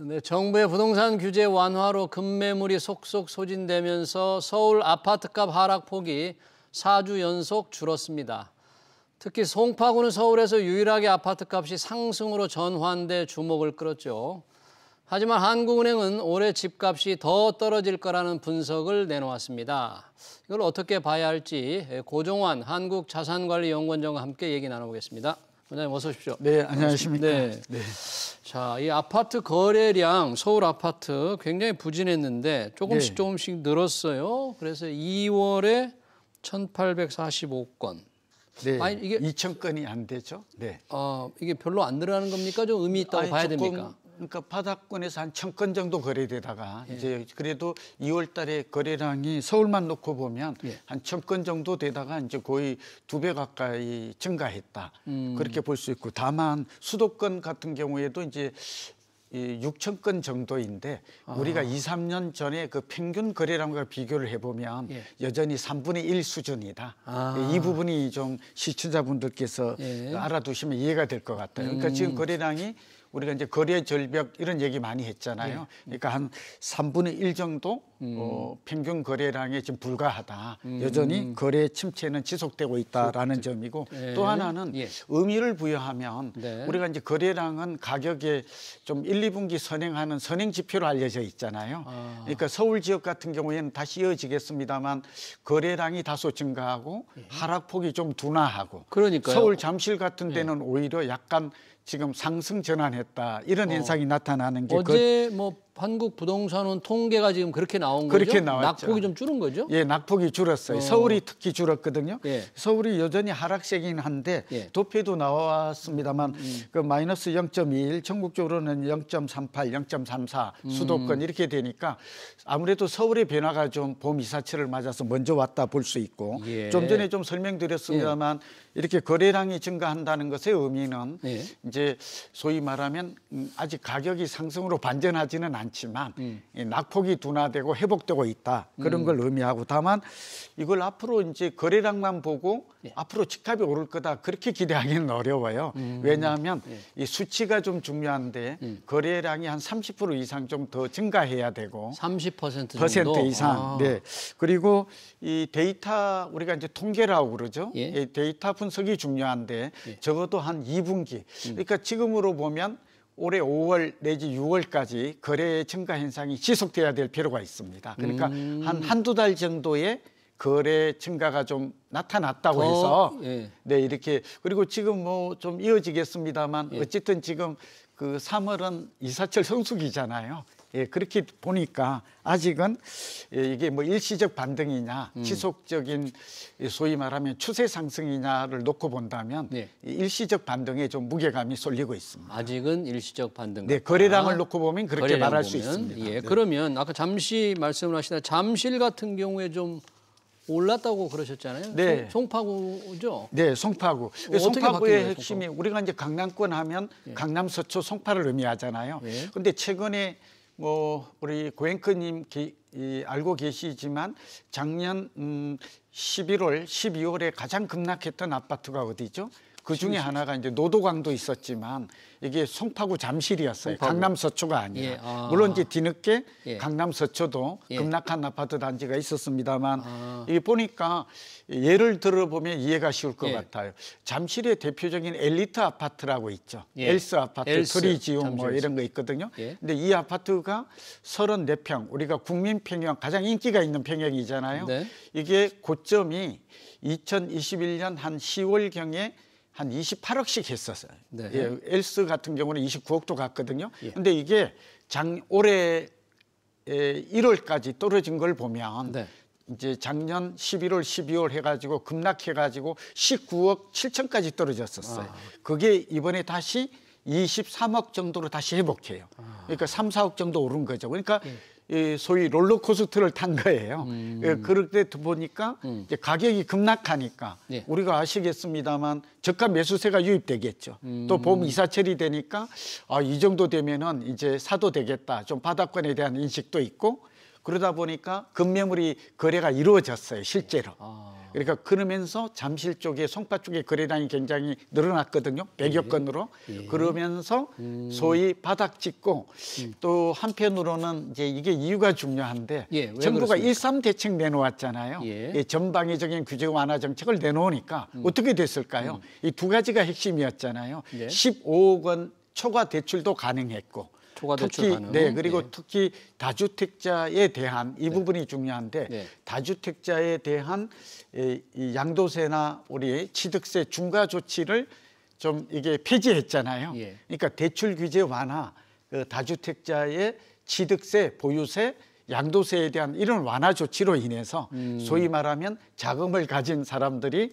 네, 정부의 부동산 규제 완화로 급매물이 속속 소진되면서 서울 아파트값 하락폭이 4주 연속 줄었습니다. 특히 송파구는 서울에서 유일하게 아파트값이 상승으로 전환돼 주목을 끌었죠. 하지만 한국은행은 올해 집값이 더 떨어질 거라는 분석을 내놓았습니다. 이걸 어떻게 봐야 할지 고종환 한국자산관리연구원장과 함께 얘기 나눠보겠습니다. 원장님 어서 오십시오. 네, 안녕하십니까. 네. 네. 자, 이 아파트 거래량 서울 아파트 굉장히 부진했는데 조금씩 네. 조금씩 늘었어요. 그래서 2월에 1,845건. 네. 아니 이게 2,000건이 안 되죠. 네. 어, 이게 별로 안 늘어나는 겁니까? 좀 의미 있다고 아니, 봐야 조금, 됩니까? 그러니까 바닥권에서 한 천 건 정도 거래되다가 예. 이제 그래도 2월 달에 거래량이 서울만 놓고 보면 예. 한천 건 정도 되다가 이제 거의 두 배 가까이 증가했다. 음. 그렇게 볼 수 있고 다만 수도권 같은 경우에도 이제 이 6천 건 정도인데 아. 우리가 2, 3년 전에 그 평균 거래량과 비교를 해보면 예. 여전히 3분의 1 수준이다. 아. 예, 이 부분이 좀 시청자분들께서 예. 알아두시면 이해가 될 것 같아요. 그러니까 음. 지금 거래량이 우리가 이제 거리의 절벽 이런 얘기 많이 했잖아요. 네. 그러니까 한 3분의 1 정도 음. 어, 평균 거래량에 지금 불과하다. 음. 여전히 거래 침체는 지속되고 있다라는 그, 점이고 예. 또 하나는 예. 의미를 부여하면 네. 우리가 이제 거래량은 가격에 좀 1, 2분기 선행하는 선행 지표로 알려져 있잖아요. 아. 그러니까 서울 지역 같은 경우에는 다시 이어지겠습니다만 거래량이 다소 증가하고 예. 하락폭이 좀 둔화하고 그러니까 서울 잠실 같은 예. 데는 오히려 약간 지금 상승 전환했다 이런 어. 현상이 나타나는 게 어제 그, 뭐 한국 부동산은 통계가 지금 그렇게 나온 거죠? 그렇게 나왔죠. 낙폭이 좀 줄은 거죠? 예, 낙폭이 줄었어요. 어. 서울이 특히 줄었거든요. 예. 서울이 여전히 하락세긴 한데 예. 도표도 나왔습니다만 음. 그 마이너스 0.21, 전국적으로는 0.38, 0.34 수도권 음. 이렇게 되니까 아무래도 서울의 변화가 좀 봄 이사철을 맞아서 먼저 왔다 볼 수 있고 예. 좀 전에 좀 설명드렸습니다만 예. 이렇게 거래량이 증가한다는 것의 의미는 예. 이제 소위 말하면 음, 아직 가격이 상승으로 반전하지는 않. 않지만 음. 낙폭이 둔화되고 회복되고 있다 그런 음. 걸 의미하고 다만 이걸 앞으로 이제 거래량만 보고 예. 앞으로 집값이 오를 거다 그렇게 기대하기는 어려워요. 음. 왜냐하면 예. 이 수치가 좀 중요한데 음. 거래량이 한 30% 이상 좀 더 증가해야 되고 30% 정도? 이상. 아. 네. 그리고 이 데이터 우리가 이제 통계라고 그러죠. 예. 데이터 분석이 중요한데 예. 적어도 한 2분기. 음. 그러니까 지금으로 보면 올해 5월 내지 6월까지 거래의 증가 현상이 지속돼야 될 필요가 있습니다. 그러니까 음. 한 한두 달 정도의 거래 증가가 좀 나타났다고 더, 해서 예. 네 이렇게 그리고 지금 뭐 좀 이어지겠습니다만 예. 어쨌든 지금 그 3월은 이사철 성수기잖아요. 예, 그렇게 보니까 아직은 예, 이게 뭐 일시적 반등이냐 음. 지속적인 소위 말하면 추세 상승이냐를 놓고 본다면 네. 일시적 반등에 좀 무게감이 쏠리고 있습니다. 아직은 일시적 반등. 네, 거래량을 놓고 보면 그렇게 말할 보면, 수 있습니다. 예, 네. 그러면 아까 잠시 말씀을 하시다 잠실 같은 경우에 좀 올랐다고 그러셨잖아요. 네. 송, 파구죠 네, 송파구. 어, 송파구의 핵심이 송파구? 우리가 이제 강남권 하면 예. 강남 서초 송파를 의미하잖아요. 그런데 예. 최근에 뭐 우리 고앵크님 알고 계시지만 작년 음, 11월, 12월에 가장 급락했던 아파트가 어디죠? 그 중에 하나가 이제 노도강도 있었지만 이게 송파구 잠실이었어요. 송파구. 강남 서초가 아니에요. 예, 아. 물론 이제 뒤늦게 예. 강남 서초도 예. 급락한 아파트 단지가 있었습니다만 아. 이게 보니까 예를 들어보면 이해가 쉬울 것 예. 같아요. 잠실의 대표적인 엘리트 아파트라고 있죠. 예. 엘스 아파트, 엘리지움뭐 이런 거 있거든요. 근데 이 아파트가 34평, 우리가 국민 평형 가장 인기가 있는 평형이잖아요. 네. 이게 고점이 2021년 한 10월경에 한 28억씩 했었어요. 네. 예, 엘스 같은 경우는 29억도 갔거든요. 예. 근데 이게 작, 올해 1월까지 떨어진 걸 보면 네. 이제 작년 11월, 12월 해가지고 급락해가지고 19억 7천까지 떨어졌었어요. 아. 그게 이번에 다시 23억 정도로 다시 회복해요. 아. 그러니까 3, 4억 정도 오른 거죠. 그러니까 예. 소위 롤러코스터를 탄 거예요. 음. 예, 그렇게 보니까 음. 이제 가격이 급락하니까 예. 우리가 아시겠습니다만 저가 매수세가 유입되겠죠. 음. 또 보험 이사철이 되니까 아, 이 정도 되면은 이제 사도 되겠다. 좀 바닥권에 대한 인식도 있고 그러다 보니까 금매물이 거래가 이루어졌어요 실제로. 아. 그러니까 그러면서 잠실 쪽에 송파 쪽에 거래량이 굉장히 늘어났거든요. 백여 예. 건으로. 예. 그러면서 음. 소위 바닥 찍고 음. 또 한편으로는 이제 이게 이유가 중요한데 예, 정부가 일삼 대책 내놓았잖아요. 예. 전방위적인 규제 완화 정책을 내놓으니까 음. 어떻게 됐을까요? 음. 이두 가지가 핵심이었잖아요. 15억 예. 원 초과 대출도 가능했고 초과 대출 특히, 가능. 네, 그리고 예. 특히 다주택자에 대한 이 네. 부분이 중요한데 네. 다주택자에 대한 이 양도세나 우리 취득세 중과 조치를 좀 이게 폐지했잖아요. 예. 그러니까 대출 규제 완화, 그 다주택자의 취득세, 보유세, 양도세에 대한 이런 완화 조치로 인해서 음. 소위 말하면 자금을 가진 사람들이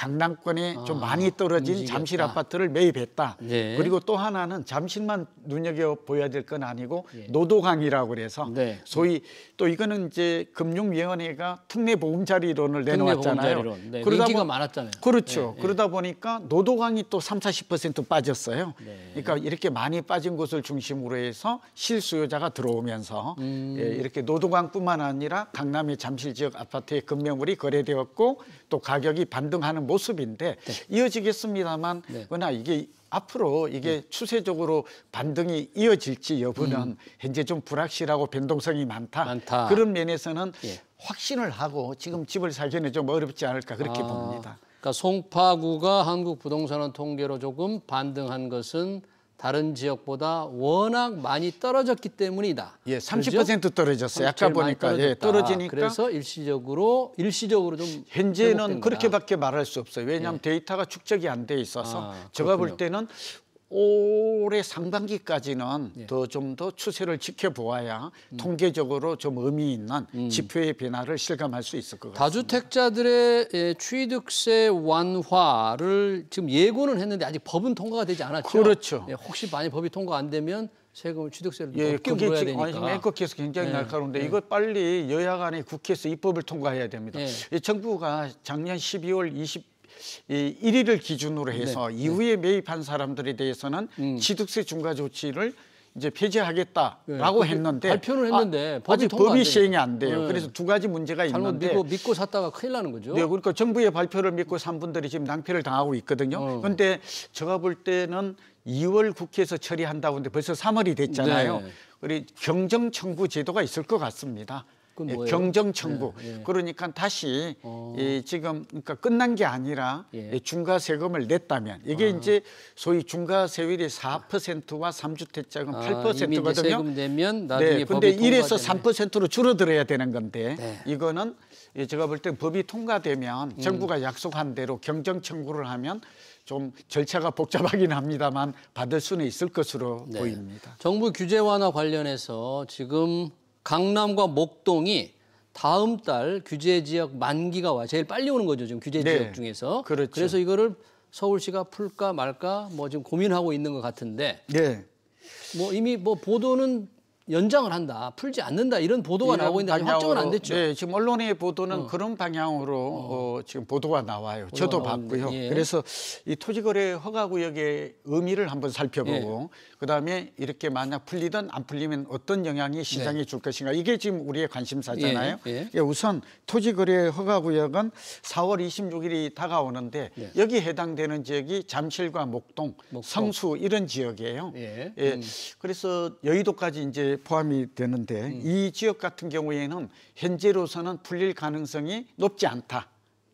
강남권에 아, 좀 많이 떨어진 움직였다. 잠실 아파트를 매입했다. 네. 그리고 또 하나는 잠실만 눈여겨 보여야 될 건 아니고 예. 노도강이라고 그래서 네. 소위 또 이거는 이제 금융위원회가 특례 보험자리 이론을 내놓았잖아요. 보험자리론. 네. 그러다 인기가 보... 많았잖아요. 그렇죠. 예, 예. 그러다 보니까 노도강이 또 3, 40% 빠졌어요. 네. 그러니까 이렇게 많이 빠진 곳을 중심으로 해서 실수요자가 들어오면서 음. 예, 이렇게 노도강뿐만 아니라 강남의 잠실 지역 아파트의 금매물이 거래되었고 또 가격이 반등하는 모습인데 네. 이어지겠습니다만 네. 그러나 이게 앞으로 이게 네. 추세적으로 반등이 이어질지 여부는 음. 현재 좀 불확실하고 변동성이 많다. 많다. 그런 면에서는 예. 확신을 하고 지금 집을 살기는 좀 어렵지 않을까 그렇게 아, 봅니다. 그러니까 송파구가 한국 부동산원 통계로 조금 반등한 것은 다른 지역보다 워낙 많이 떨어졌기 때문이다. 예, 30% 그렇죠? 떨어졌어요. 아까 보니까 예, 떨어지니까 그래서 일시적으로 일시적으로 좀 현재는 그렇게밖에 말할 수 없어요. 왜냐하면 예. 데이터가 축적이 안 돼 있어서 아, 제가 볼 때는 올해 상반기까지는 예. 더좀 더 추세를 지켜보아야 음. 통계적으로 좀 의미 있는 음. 지표의 변화를 실감할 수 있을 것 같습니다. 다주택자들의 예, 취득세 완화를 지금 예고는 했는데 아직 법은 통과가 되지 않았죠. 그렇죠. 예, 혹시 만약 법이 통과 안 되면 세금을 취득세를 예, 높게 그게 물어야 되니까. 아니, 앵커께서 굉장히 예. 날카로운데 예. 이거 빨리 여야 간에 국회에서 입법을 통과해야 됩니다. 예. 정부가 작년 12월 20이 1위를 기준으로 해서 네, 네. 이후에 매입한 사람들에 대해서는 음. 취득세 중과 조치를 이제 폐지하겠다라고 네. 했는데 발표를 했는데 아, 직 법이 시행이 안 돼요. 네. 그래서 두 가지 문제가 있는데 믿고, 믿고 샀다가 큰일 나는 거죠. 네, 그러니까 정부의 발표를 믿고 산 분들이 지금 낭패를 당하고 있거든요. 어. 그런데 제가 볼 때는 2월 국회에서 처리한다고 하는데 벌써 3월이 됐잖아요. 우리 네. 경정청구 제도가 있을 것 같습니다. 그 예, 경정청구. 예, 예. 그러니까 다시 어. 이 지금 그러니까 끝난 게 아니라 예. 중과 세금을 냈다면 이게 아. 이제 소위 중과 세율이 4%와 3주택자금 아, 8%거든요. 세금 내면 네, 나중에 네, 근데 1에서 3%로 줄어들어야 되는 건데 네. 이거는 제가 볼 때 법이 통과되면 음. 정부가 약속한 대로 경정 청구를 하면 좀 절차가 복잡하긴 합니다만 받을 수는 있을 것으로 네. 보입니다. 정부 규제 완화 관련해서 지금 강남과 목동이 다음 달 규제 지역 만기가 와 제일 빨리 오는 거죠 지금 규제 네. 지역 중에서. 그렇죠. 그래서 이거를 서울시가 풀까 말까 뭐 지금 고민하고 있는 것 같은데. 네. 뭐 이미 뭐 보도는 연장을 한다, 풀지 않는다 이런 보도가 이런 나오고 있는데 아직 확정은 안 됐죠. 네, 지금 언론의 보도는 어. 그런 방향으로 어. 어, 지금 보도가 나와요. 저도 봤고요. 예. 그래서 이 토지거래 허가구역의 의미를 한번 살펴보고 예. 그다음에 이렇게 만약 풀리든 안 풀리면 어떤 영향이 시장에 네. 줄 것인가 이게 지금 우리의 관심사잖아요. 예. 예. 우선 토지거래 허가구역은 4월 26일이 다가오는데 예. 여기 해당되는 지역이 잠실과 목동, 목동, 성수 이런 지역이에요. 예. 예. 음. 그래서 여의도까지 이제 포함이 되는데 음. 이 지역 같은 경우에는 현재로서는 풀릴 가능성이 높지 않다.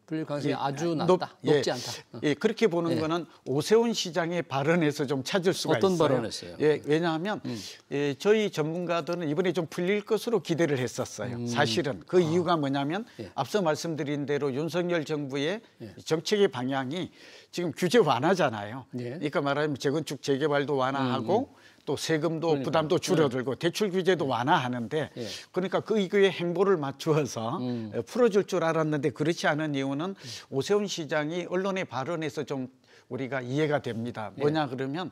풀릴 가능성이 예, 아주 낮다. 높, 예, 지 않다. 어. 예, 그렇게 보는 예. 거는 오세훈 시장의 발언에서 좀 찾을 수가 어떤 있어요. 어떤 발언했어요? 예, 왜냐하면 음. 예, 저희 전문가들은 이번에 좀 풀릴 것으로 기대를 했었어요. 음. 사실은 그 아. 이유가 뭐냐면 예. 앞서 말씀드린 대로 윤석열 정부의 예. 정책의 방향이 지금 규제 완화잖아요. 예. 그러니까 말하면 자 재건축 재개발도 완화하고 음. 음. 또 세금도 그러니까. 부담도 줄어들고 네. 대출 규제도 네. 완화하는데 네. 그러니까 그 이거에 행보를 맞추어서 음. 어, 풀어줄 줄 알았는데 그렇지 않은 이유는 음. 오세훈 시장이 언론의 발언에서 좀 우리가 이해가 됩니다. 예. 뭐냐 그러면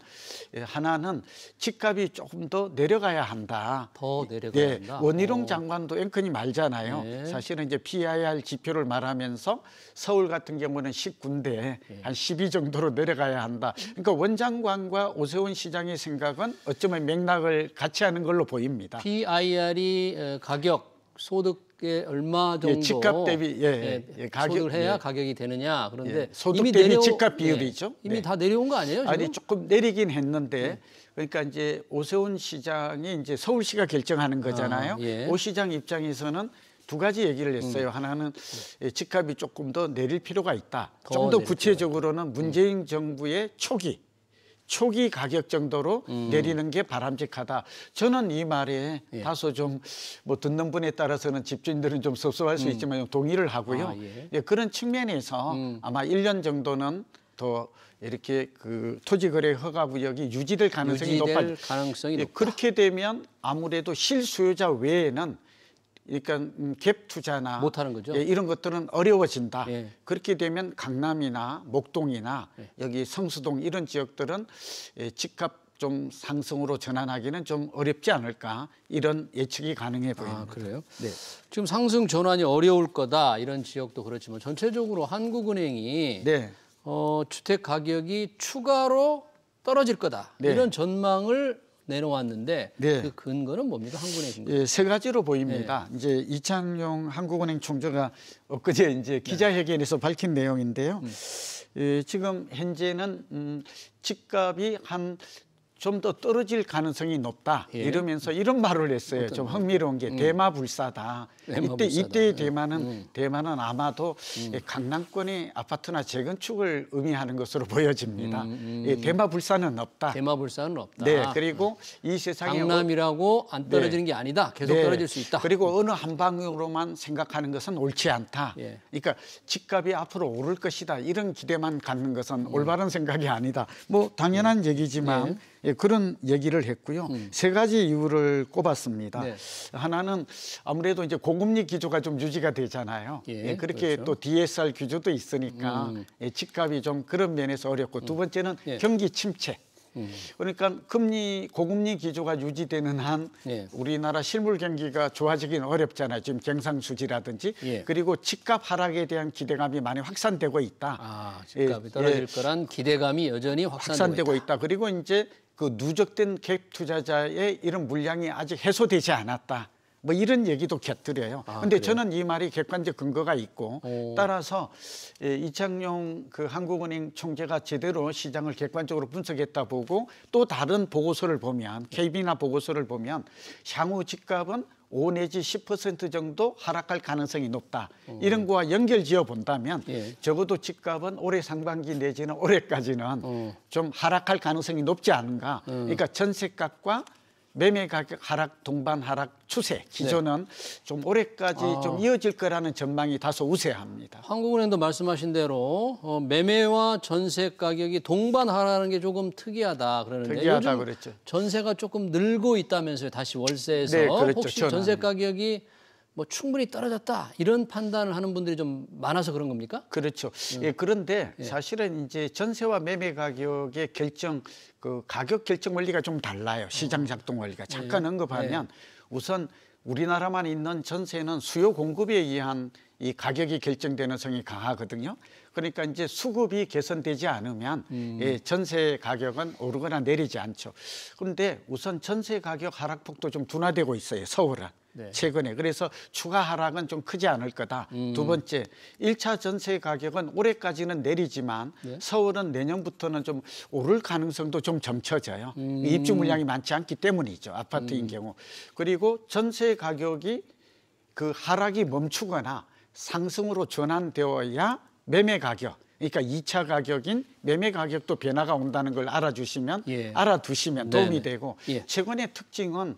예, 하나는 집값이 조금 더 내려가야 한다. 더 내려가야 예. 한다. 원희룡 장관도 앵커님 말잖아요. 네. 사실은 이제 PIR 지표를 말하면서 서울 같은 경우는 10군데 네. 예. 한12 정도로 내려가야 한다. 그러니까 원장관과 오세훈 시장의 생각은 어쩌면 맥락을 같이 하는 걸로 보입니다. PIR이 어, 가격 소득에 얼마 예, 정도 예, 집값 대비 예, 예, 예, 예 가격, 을 해야 가격이 되느냐 그런데 소득 이미 대비 내려, 집값 비율이죠. 이미 네. 다 내려온 거 아니에요? 지금? 아니 조금 내리긴 했는데 그러니까 이제 오세훈 시장이 이제 서울시가 결정하는 거잖아요. 아, 오 시장 입장에서는 두 가지 얘기를 했어요. 음. 하나는 집값이 조금 더 내릴 필요가 있다. 좀 더 구체적으로는 문재인 음. 정부의 초기 초기 가격 정도로 음. 내리는 게 바람직하다. 저는 이 말에 예. 다소 좀 뭐 듣는 분에 따라서는 집주인들은 좀 섭섭할 수 음. 있지만 좀 동의를 하고요. 아, 예. 예, 그런 측면에서 음. 아마 1년 정도는 더 이렇게 그 토지거래 허가구역이 유지될 가능성이 높아. 가능성이 예, 높다. 그렇게 되면 아무래도 실수요자 외에는 그러니까 음, 갭 투자나 못하는 거죠. 예, 이런 것들은 어려워진다. 예. 그렇게 되면 강남이나 목동이나 예. 여기 성수동 이런 지역들은 예, 집값 좀 상승으로 전환하기는 좀 어렵지 않을까 이런 예측이 가능해 아, 보입니다. 아, 그래요? 네. 지금 상승 전환이 어려울 거다 이런 지역도 그렇지만 전체적으로 한국은행이 네. 어, 주택 가격이 추가로 떨어질 거다 네. 이런 전망을 내놓았는데 네. 그 근거는 뭡니까 한국은행 근거? 예, 세 가지로 보입니다. 예. 이제 이창용 한국은행 총재가 엊그제 이제 네. 기자회견에서 네. 밝힌 내용인데요. 음. 예, 지금 현재는 음, 집값이 한 좀더 떨어질 가능성이 높다 예. 이러면서 이런 말을 했어요. 좀 흥미로운 게 음. 대마 불사다. 이때 이때의 음. 대마는 음. 대마는 아마도 음. 강남권의 아파트나 재건축을 의미하는 것으로 보여집니다. 음, 음, 예, 대마 불사는 없다. 대마 불사는 없다. 네, 그리고 이 세상에 강남이라고 안 네. 떨어지는 네. 게 아니다. 계속 네. 떨어질 수 있다. 그리고 어느 한 방으로만 생각하는 것은 옳지 않다. 예. 그러니까 집값이 앞으로 오를 것이다 이런 기대만 갖는 것은 올바른 생각이 아니다. 뭐 당연한 얘기지만. 예. 예, 그런 얘기를 했고요. 음. 세 가지 이유를 꼽았습니다. 네. 하나는 아무래도 이제 고금리 기조가 좀 유지가 되잖아요. 예, 예 그렇게 그렇죠. 또 DSR 기조도 있으니까 음. 예, 집값이 좀 그런 면에서 어렵고 두 음. 번째는 예. 경기 침체. 그러니까 금리 고금리 기조가 유지되는 한 예. 우리나라 실물 경기가 좋아지긴 어렵잖아요. 지금 경상수지라든지 예. 그리고 집값 하락에 대한 기대감이 많이 확산되고 있다. 아, 집값이 예, 예. 떨어질 거란 기대감이 여전히 확산되고, 확산되고 있다. 있다. 그리고 이제 그 누적된 갭 투자자의 이런 물량이 아직 해소되지 않았다. 뭐 이런 얘기도 곁들여요. 아, 근데 그래요? 저는 이 말이 객관적 근거가 있고 오. 따라서 예, 이창용 그 한국은행 총재가 제대로 시장을 객관적으로 분석했다 보고 또 다른 보고서를 보면 KB나 보고서를 보면 향후 집값은 5 내지 10% 정도 하락할 가능성이 높다. 오. 이런 거와 연결 지어 본다면 예. 적어도 집값은 올해 상반기 내지는 올해까지는 오. 어. 좀 하락할 가능성이 높지 않은가. 음. 그러니까 전세값과 매매 가격 하락 동반 하락 추세 기조는 네. 좀 올해까지 아. 좀 이어질 거라는 전망이 다소 우세합니다. 한국은행도 말씀하신 대로 어, 매매와 전세 가격이 동반하라는 게 조금 특이하다 그러는데 특이하다 그랬죠. 전세가 조금 늘고 있다면서요. 다시 월세에서 네, 그렇죠. 혹시 전세 가격이 뭐 충분히 떨어졌다 이런 판단을 하는 분들이 좀 많아서 그런 겁니까? 그렇죠. 예, 음. 예, 그런데 사실은 이제 전세와 매매 가격의 결정 그 가격 결정 원리가 좀 달라요. 음. 시장 작동 원리가 예. 잠깐 언급하면 예. 우선 우리나라만 있는 전세는 수요 공급에 의한 이 가격이 결정되는 성이 강하거든요. 그러니까 이제 수급이 개선되지 않으면 음. 예, 전세 가격은 오르거나 내리지 않죠. 그런데 우선 전세 가격 하락폭도 좀 둔화되고 있어요. 서울은. 네. 최근에 그래서 추가 하락은 좀 크지 않을 거다. 음. 두 번째, 1차 전세 가격은 올해까지는 내리지만 네. 서울은 내년부터는 좀 오를 가능성도 좀 점쳐져요. 음. 입주 물량이 많지 않기 때문이죠. 아파트인 음. 경우. 그리고 전세 가격이 그 하락이 멈추거나 상승으로 전환되어야 매매 가격 그러니까 2차 가격인 매매 가격도 변화가 온다는 걸 알아주시면 예. 알아두시면 도움이 네네. 되고 예. 최근의 특징은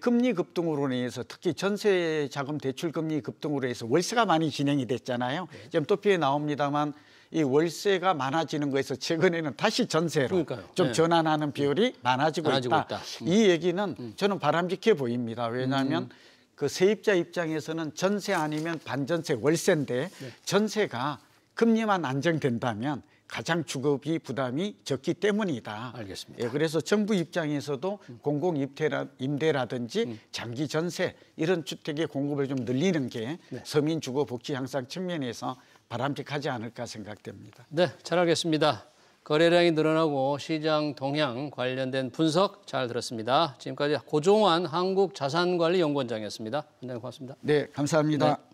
금리 급등으로 인해서 특히 전세 자금 대출 금리 급등으로 해서 월세가 많이 진행이 됐잖아요. 예. 지금 도피에 나옵니다만 이 월세가 많아지는 거에서 최근에는 다시 전세로 그러니까요. 좀 네. 전환하는 비율이 많아지고, 음. 많아지고 있다. 있다. 음. 이 얘기는 음. 저는 바람직해 보입니다. 왜냐하면 음. 그 세입자 입장에서는 전세 아니면 반전세 월세인데 네. 전세가 금리만 안정된다면 가장 주거비 부담이 적기 때문이다. 알겠습니다. 예, 그래서 정부 입장에서도 음. 공공 임대라, 임대라든지 음. 장기 전세 이런 주택의 공급을 좀 늘리는 게 네. 서민 주거 복지 향상 측면에서 바람직하지 않을까 생각됩니다. 네, 잘 알겠습니다. 거래량이 늘어나고 시장 동향 관련된 분석 잘 들었습니다. 지금까지 고종환 한국자산관리연구원장이었습니다. 굉장히 네, 고맙습니다. 네, 감사합니다. 네.